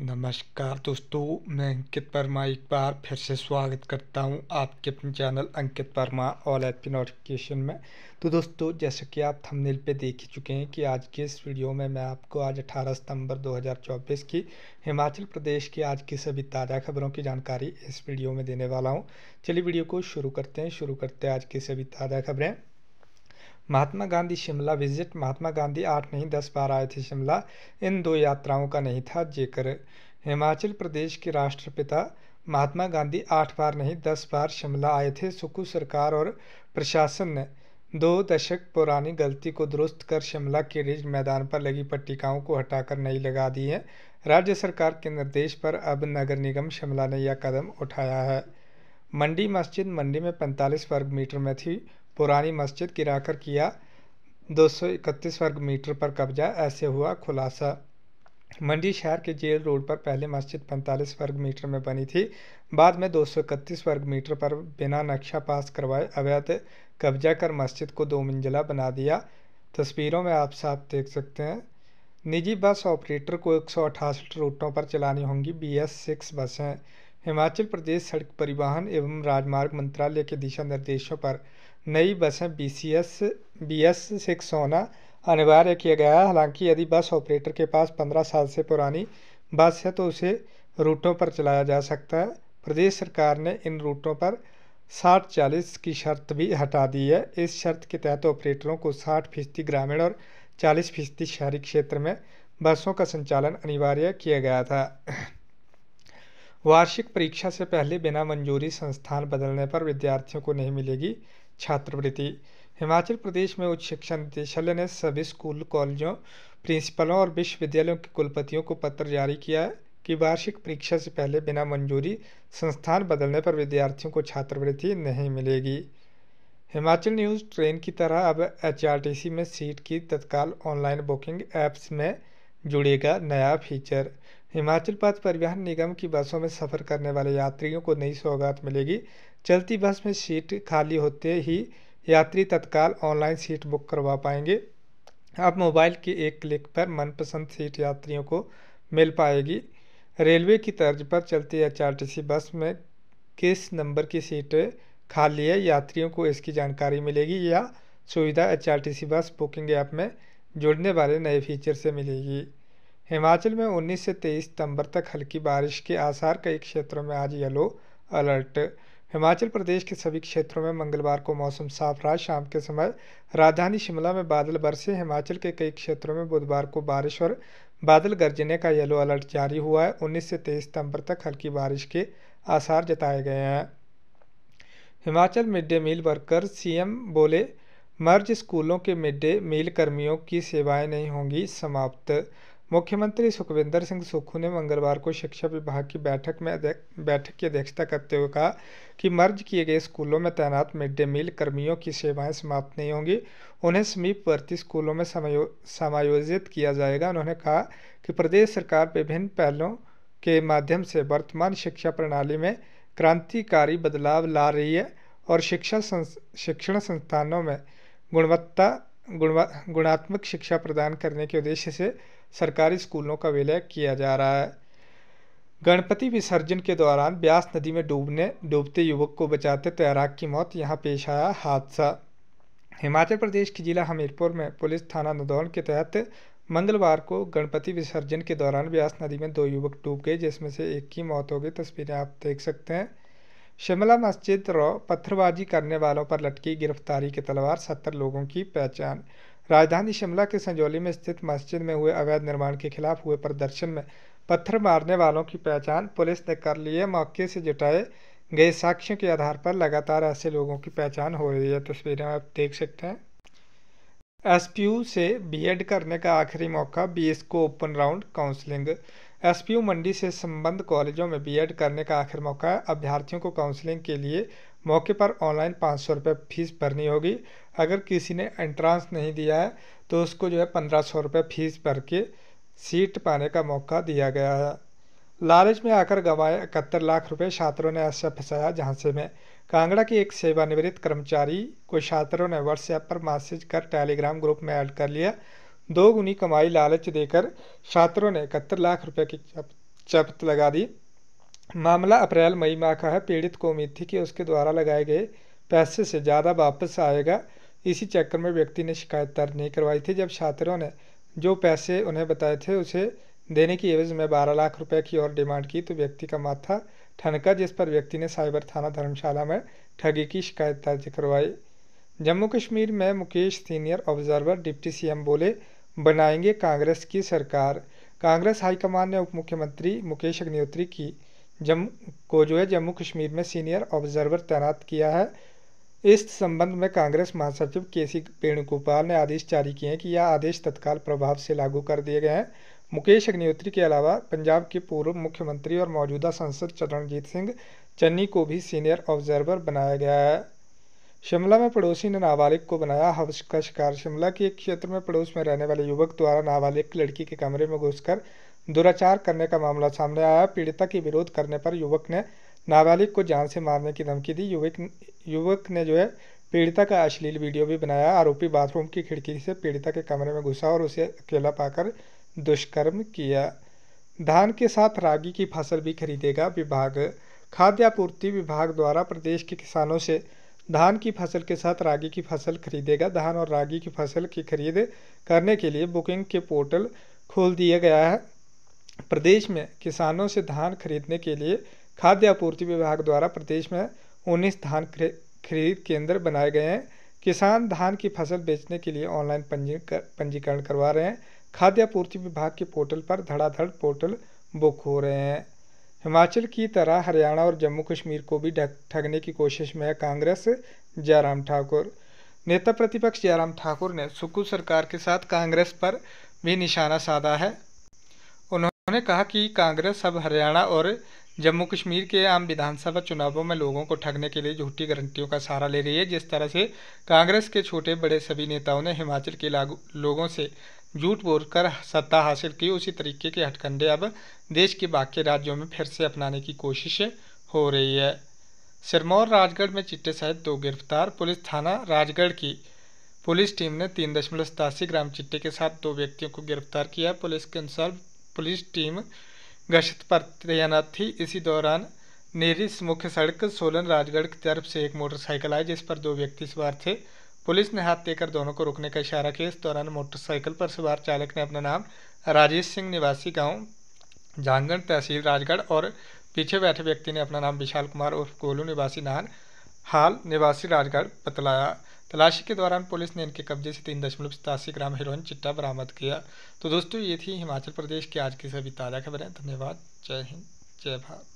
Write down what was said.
नमस्कार दोस्तों मैं अंकित वर्मा एक बार फिर से स्वागत करता हूं आपके अपने channel Ankit Verma all app की नोटिफिकेशन में तो दोस्तों जैसे कि आप थंबनेल पे देख ही चुके हैं कि आज के इस वीडियो में मैं आपको आज 18 सितंबर 2024 की हिमाचल प्रदेश की आज की सभी ताज़ा खबरों की जानकारी इस वीडियो में देने वाला हूँ चलिए वीडियो को शुरू करते हैं शुरू करते हैं आज की सभी ताज़ा खबरें महात्मा गांधी शिमला विजिट महात्मा गांधी आठ नहीं दस बार आए थे शिमला इन दो यात्राओं का नहीं था जेकर हिमाचल प्रदेश के राष्ट्रपिता महात्मा गांधी आठ बार नहीं दस बार शिमला आए थे सुकू सरकार और प्रशासन ने दो दशक पुरानी गलती को दुरुस्त कर शिमला के रिज मैदान पर लगी पट्टिकाओं को हटाकर नई लगा दी है राज्य सरकार के निर्देश पर अब नगर निगम शिमला ने यह कदम उठाया है मंडी मस्जिद मंडी में 45 वर्ग मीटर में थी पुरानी मस्जिद गिराकर किया 231 वर्ग मीटर पर कब्जा ऐसे हुआ खुलासा मंडी शहर के जेल रोड पर पहले मस्जिद 45 वर्ग मीटर में बनी थी बाद में 231 वर्ग मीटर पर बिना नक्शा पास करवाए अवैध कब्जा कर मस्जिद को दो मंजिला बना दिया तस्वीरों में आप साफ देख सकते हैं निजी बस ऑपरेटर को एक रूटों पर चलानी होंगी बी एस सिक्स बसें हिमाचल प्रदेश सड़क परिवहन एवं राजमार्ग मंत्रालय के दिशा निर्देशों पर नई बसें B C S B S six होना अनिवार्य किया गया है हालांकि यदि बस ऑपरेटर के पास पंद्रह साल से पुरानी बस है तो उसे रूटों पर चलाया जा सकता है प्रदेश सरकार ने इन रूटों पर साठ चालीस की शर्त भी हटा दी है इस शर्त के तहत ऑपरेटरों को साठ फीसदी ग्रामीण और चालीस फीसदी शहरी क्षेत्र में बसों का संचालन अनिवार्य किया गया था वार्षिक परीक्षा से पहले बिना मंजूरी संस्थान बदलने पर विद्यार्थियों को नहीं मिलेगी छात्रवृत्ति हिमाचल प्रदेश में उच्च शिक्षा निदेशालय ने सभी स्कूल कॉलेजों प्रिंसिपलों और विश्वविद्यालयों के कुलपतियों को पत्र जारी किया है कि वार्षिक परीक्षा से पहले बिना मंजूरी संस्थान बदलने पर विद्यार्थियों को छात्रवृत्ति नहीं मिलेगी हिमाचल न्यूज़ ट्रेन की तरह अब एच में सीट की तत्काल ऑनलाइन बुकिंग ऐप्स में जुड़ेगा नया फीचर हिमाचल पथ परिवहन निगम की बसों में सफ़र करने वाले यात्रियों को नई सौगात मिलेगी चलती बस में सीट खाली होते ही यात्री तत्काल ऑनलाइन सीट बुक करवा पाएंगे अब मोबाइल के एक क्लिक पर मनपसंद सीट यात्रियों को मिल पाएगी रेलवे की तर्ज पर चलती सी बस में किस नंबर की सीटें खाली है यात्रियों को इसकी जानकारी मिलेगी या सुविधा सी बस बुकिंग ऐप में जुड़ने वाले नए फीचर से मिलेगी हिमाचल में 19 से 23 सितंबर तक हल्की बारिश के आसार कई क्षेत्रों में आज येलो अलर्ट हिमाचल प्रदेश के सभी क्षेत्रों में मंगलवार को मौसम साफ रहा शाम के समय राजधानी शिमला में बादल बरसे हिमाचल के कई क्षेत्रों में बुधवार को बारिश और बादल गरजने का येलो अलर्ट जारी हुआ है 19 से 23 सितंबर तक हल्की बारिश के आसार जताए गए हैं Himachal mid day meal worker CM बोले मर्ज स्कूलों के मिड डे मील कर्मियों की सेवाएं नहीं होंगी समाप्त मुख्यमंत्री सुखविंदर सिंह सुक्खू ने मंगलवार को शिक्षा विभाग की बैठक में बैठक की अध्यक्षता करते हुए कहा कि मर्ज किए गए स्कूलों में तैनात मिड डे मील कर्मियों की सेवाएं समाप्त नहीं होंगी उन्हें समीपवर्ती स्कूलों में समायो समायोजित किया जाएगा उन्होंने कहा कि प्रदेश सरकार विभिन्न पहलों के माध्यम से वर्तमान शिक्षा प्रणाली में क्रांतिकारी बदलाव ला रही है और शिक्षा संस, शिक्षण संस्थानों में गुणवत्ता गुणवा गुणात्मक शिक्षा प्रदान करने के उद्देश्य से सरकारी स्कूलों का विलय किया जा रहा है गणपति विसर्जन के दौरान ब्यास नदी में डूबने डूबते युवक को बचाते तैराक की मौत यहां पेश आया हादसा हिमाचल प्रदेश के जिला हमीरपुर में पुलिस थाना नदौन के तहत मंगलवार को गणपति विसर्जन के दौरान ब्यास नदी में दो युवक डूब गए जिसमें से एक की मौत हो गई तस्वीरें आप देख सकते हैं शिमला मस्जिद रो पत्थरबाजी करने वालों पर लटकी गिरफ्तारी की तलवार सत्तर लोगों की पहचान राजधानी शिमला के संजौली में स्थित मस्जिद में हुए अवैध निर्माण के खिलाफ हुए प्रदर्शन में पत्थर मारने वालों की पहचान पुलिस ने कर ली है मौके से जुटाए गए साक्ष्यों के आधार पर लगातार ऐसे लोगों की पहचान हो रही है तस्वीरें आप देख सकते हैं एसपीयू से बीएड करने का आखिरी मौका बीएस को open round counselling SPU Mandi से संबद्ध कॉलेजों में बीएड करने का आखिर मौका है अभ्यर्थियों को काउंसलिंग के लिए मौके पर ऑनलाइन पाँच सौ रुपये फीस भरनी होगी अगर किसी ने एंट्रांस नहीं दिया है तो उसको जो है पंद्रह सौ रुपये फीस भर के सीट पाने का मौका दिया गया है लालच में आकर गंवाए इकहत्तर लाख रुपये छात्रों ने ऐसा फंसाया झांसे में कांगड़ा की एक सेवानिवृत्त कर्मचारी को छात्रों ने व्हाट्सएप पर मैसेज कर टेलीग्राम ग्रुप में ऐड कर लिया दोगुनी कमाई लालच देकर छात्रों ने इकहत्तर लाख रुपए की जब्त लगा दी मामला अप्रैल मई माह का है पीड़ित को उम्मीद थी कि उसके द्वारा लगाए गए पैसे से ज़्यादा वापस आएगा इसी चक्कर में व्यक्ति ने शिकायत दर्ज नहीं करवाई थी जब छात्रों ने जो पैसे उन्हें बताए थे उसे देने की एवज में बारह लाख रुपए की और डिमांड की तो व्यक्ति का माथा ठनका जिस पर व्यक्ति ने साइबर थाना धर्मशाला में ठगी की शिकायत दर्ज करवाई जम्मू कश्मीर में Mukesh senior observer deputy CM बोले बनाएंगे कांग्रेस की सरकार कांग्रेस हाईकमान ने उप मुख्यमंत्री मुकेश अग्निहोत्री की जम को जो है जम्मू कश्मीर में सीनियर ऑब्जर्वर तैनात किया है इस संबंध में कांग्रेस महासचिव के सी वेणुगोपाल ने आदेश जारी किए हैं कि यह आदेश तत्काल प्रभाव से लागू कर दिए गए हैं मुकेश अग्निहोत्री के अलावा पंजाब के पूर्व मुख्यमंत्री और मौजूदा सांसद चरणजीत सिंह चन्नी को भी सीनियर ऑब्जर्वर बनाया गया है शिमला में पड़ोसी ने नाबालिग को बनाया हवस का शिकार शिमला के एक क्षेत्र में पड़ोस में रहने वाले युवक द्वारा नाबालिग लड़की के कमरे में घुसकर दुराचार करने का मामला सामने आया पीड़िता के विरोध करने पर युवक ने नाबालिग को जान से मारने की धमकी दी युवक युवक ने जो है पीड़िता का अश्लील वीडियो भी बनाया आरोपी बाथरूम की खिड़की से पीड़िता के कमरे में घुसा और उसे अकेला पाकर दुष्कर्म किया धान के साथ रागी की फसल भी खरीदेगा विभाग खाद्य आपूर्ति विभाग द्वारा प्रदेश के किसानों से धान की फसल के साथ रागी की फसल खरीदेगा धान और रागी की फसल की खरीद करने के लिए बुकिंग के पोर्टल खोल दिया गया है प्रदेश में किसानों से धान खरीदने के लिए खाद्य आपूर्ति विभाग द्वारा प्रदेश में उन्नीस धान खरीद केंद्र बनाए गए हैं किसान धान की फसल बेचने के लिए ऑनलाइन पंजीकरण करवा रहे हैं खाद्य आपूर्ति विभाग के पोर्टल पर धड़ाधड़ पोर्टल बुक हो रहे हैं हिमाचल की तरह हरियाणा और जम्मू कश्मीर को भी ठगने की कोशिश में है कांग्रेस जयराम ठाकुर नेता प्रतिपक्ष जयराम ठाकुर ने सुक्कू सरकार के साथ कांग्रेस पर भी निशाना साधा है उन्होंने कहा कि कांग्रेस अब हरियाणा और जम्मू कश्मीर के आम विधानसभा चुनावों में लोगों को ठगने के लिए झूठी गारंटियों का सहारा ले रही है जिस तरह से कांग्रेस के छोटे बड़े सभी नेताओं ने हिमाचल के लागू लोगों से झूठ बोलकर सत्ता हासिल की उसी तरीके के हटकंडे अब देश के बाकी राज्यों में फिर से अपनाने की कोशिश हो रही है सिरमौर राजगढ़ में चिट्टे सहित दो गिरफ्तार पुलिस थाना राजगढ़ की पुलिस टीम ने तीन दशमलव सतासी ग्राम चिट्टे के साथ दो व्यक्तियों को गिरफ्तार किया पुलिस के अनुसार पुलिस टीम गश्त पर तैनात थी इसी दौरान नेरिस मुख्य सड़क सोलन राजगढ़ की तरफ से एक मोटरसाइकिल आई जिस पर दो व्यक्ति सवार थे पुलिस ने हाथ देकर दोनों को रुकने का इशारा किया इस दौरान मोटरसाइकिल पर सवार चालक ने अपना नाम राजेश सिंह निवासी गांव जांगण तहसील राजगढ़ और पीछे बैठे व्यक्ति ने अपना नाम विशाल कुमार उर्फ गोलू निवासी नान हाल निवासी राजगढ़ बतलाया तलाशी के दौरान पुलिस ने इनके कब्जे से तीन दशमलव सतासी ग्राम हेरोइन चिट्टा बरामद किया तो दोस्तों ये थी हिमाचल प्रदेश की आज की सभी ताज़ा खबरें धन्यवाद जय हिंद जय भारत